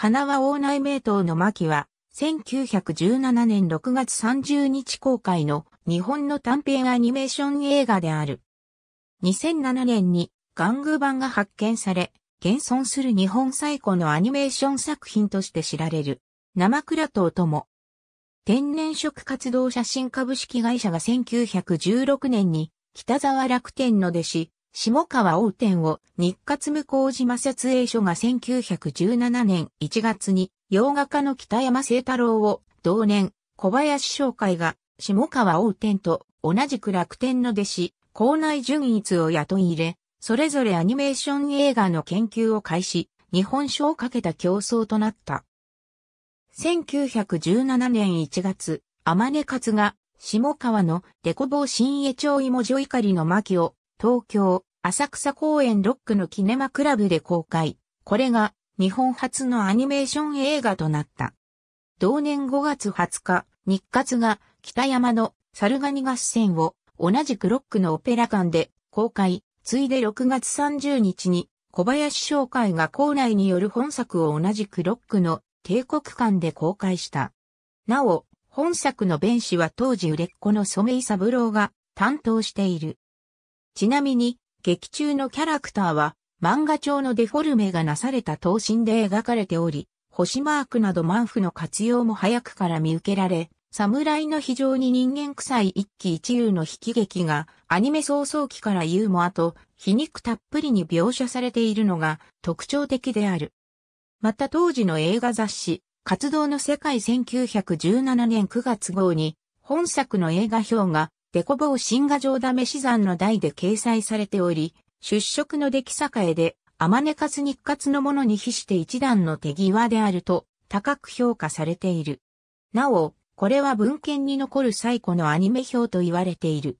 花輪大内名刀の巻は、1917年6月30日公開の日本の短編アニメーション映画である。2007年に玩具版が発見され、現存する日本最古のアニメーション作品として知られる、生倉刀とも。天然色活動写真株式会社が1916年に北沢楽天の弟子、下川王店を日活向島設営所が1917年1月に洋画家の北山清太郎を同年小林商会が下川王店と同じく楽天の弟子、校内純一を雇い入れ、それぞれアニメーション映画の研究を開始、日本書をかけた競争となった。1917年1月、天根勝が下川のデコボー新江町芋女怒りの巻を東京、浅草公園ロックのキネマクラブで公開。これが日本初のアニメーション映画となった。同年5月20日、日活が北山の猿ガニ合戦を同じくロックのオペラ館で公開、ついで6月30日に小林商会が校内による本作を同じくロックの帝国館で公開した。なお、本作の弁士は当時売れっ子の染井三郎が担当している。ちなみに、劇中のキャラクターは、漫画帳のデフォルメがなされた等身で描かれており、星マークなどマンフの活用も早くから見受けられ、侍の非常に人間臭い一喜一憂の悲き劇がアニメ早々期からユーモアと皮肉たっぷりに描写されているのが特徴的である。また当時の映画雑誌、活動の世界1917年9月号に本作の映画表がデコボウ新賀城メし山の題で掲載されており、出色の出来栄えで、アマネカツ日活のものに比して一段の手際であると高く評価されている。なお、これは文献に残る最古のアニメ表と言われている。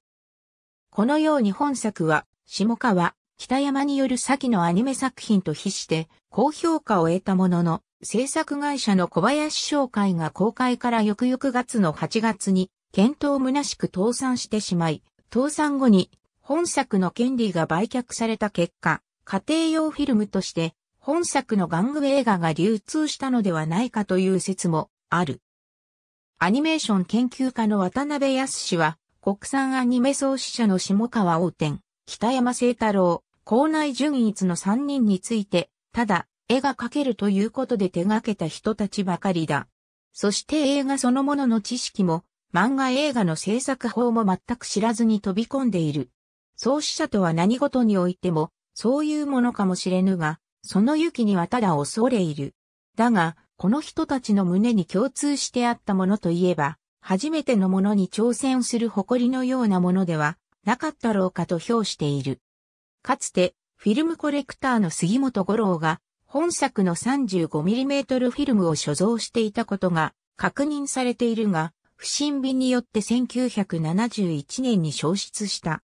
このように本作は、下川、北山による先のアニメ作品と比して、高評価を得たものの、制作会社の小林商会が公開から翌々月の8月に、検討虚しく倒産してしまい、倒産後に本作の権利が売却された結果、家庭用フィルムとして本作の玩具映画が流通したのではないかという説もある。アニメーション研究家の渡辺康氏は、国産アニメ創始者の下川王天、北山聖太郎、校内純一の3人について、ただ、絵が描けるということで手掛けた人たちばかりだ。そして映画そのものの知識も漫画映画の制作法も全く知らずに飛び込んでいる。創始者とは何事においても、そういうものかもしれぬが、その勇気にはただ恐れいる。だが、この人たちの胸に共通してあったものといえば、初めてのものに挑戦する誇りのようなものではなかったろうかと評している。かつて、フィルムコレクターの杉本五郎が、本作の 35mm フィルムを所蔵していたことが確認されているが、不審火によって1971年に消失した。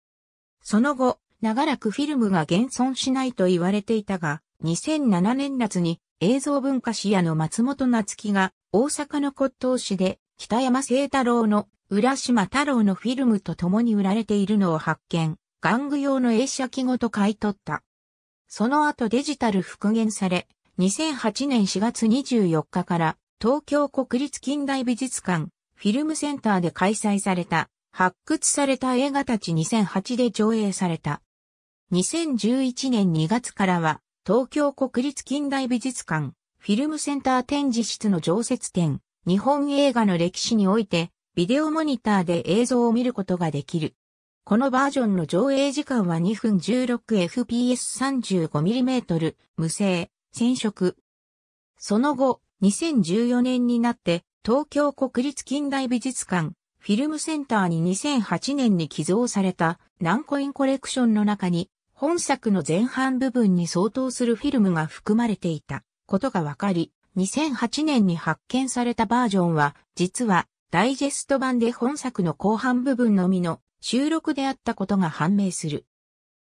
その後、長らくフィルムが現存しないと言われていたが、2007年夏に映像文化視野の松本夏樹が大阪の骨董市で北山聖太郎の浦島太郎のフィルムと共に売られているのを発見、玩具用の映写機ごと買い取った。その後デジタル復元され、2008年4月24日から東京国立近代美術館フィルムセンターで開催された、発掘された映画たち2008で上映された。2011年2月からは、東京国立近代美術館、フィルムセンター展示室の常設展、日本映画の歴史において、ビデオモニターで映像を見ることができる。このバージョンの上映時間は2分 16fps35mm 無声、染色。その後、2014年になって東京国立近代美術館、フィルムセンターに2008年に寄贈された何コインコレクションの中に本作の前半部分に相当するフィルムが含まれていたことがわかり、2008年に発見されたバージョンは、実はダイジェスト版で本作の後半部分のみの収録であったことが判明する。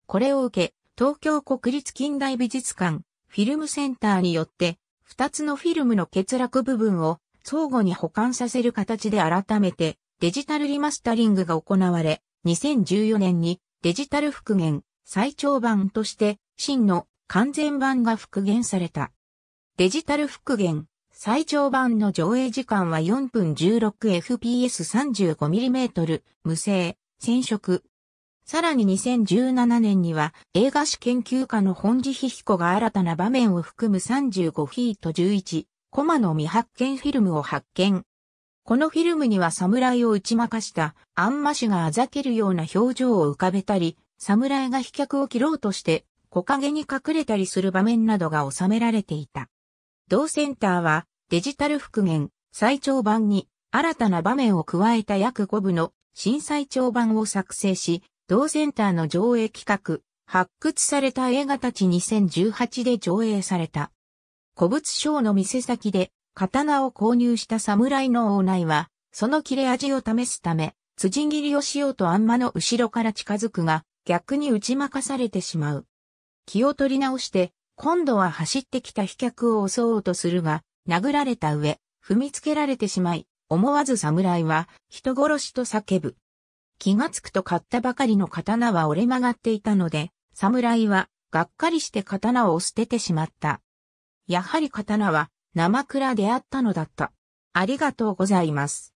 これを受け、東京国立近代美術館、フィルムセンターによって、2つのフィルムの欠落部分を相互に保管させる形で改めてデジタルリマスタリングが行われ、2014年にデジタル復元最長版として真の完全版が復元された。デジタル復元最長版の上映時間は4分 16fps35mm 無声、染色。さらに2017年には映画史研究家の本地彦が新たな場面を含む35フィート11コマの未発見フィルムを発見。このフィルムには侍を打ち負かしたアンマ氏があざけるような表情を浮かべたり、侍が飛脚を切ろうとして木陰に隠れたりする場面などが収められていた。同センターはデジタル復元最長版に新たな場面を加えた約5部の新最長版を作成し、同センターの上映企画、発掘された映画たち2018で上映された。古物商の店先で刀を購入した侍の王内は、その切れ味を試すため、辻切りをしようとあんまの後ろから近づくが、逆に打ち負かされてしまう。気を取り直して、今度は走ってきた飛脚を襲おうとするが、殴られた上、踏みつけられてしまい、思わず侍は人殺しと叫ぶ。気がつくと買ったばかりの刀は折れ曲がっていたので、侍はがっかりして刀を捨ててしまった。やはり刀は生倉であったのだった。ありがとうございます。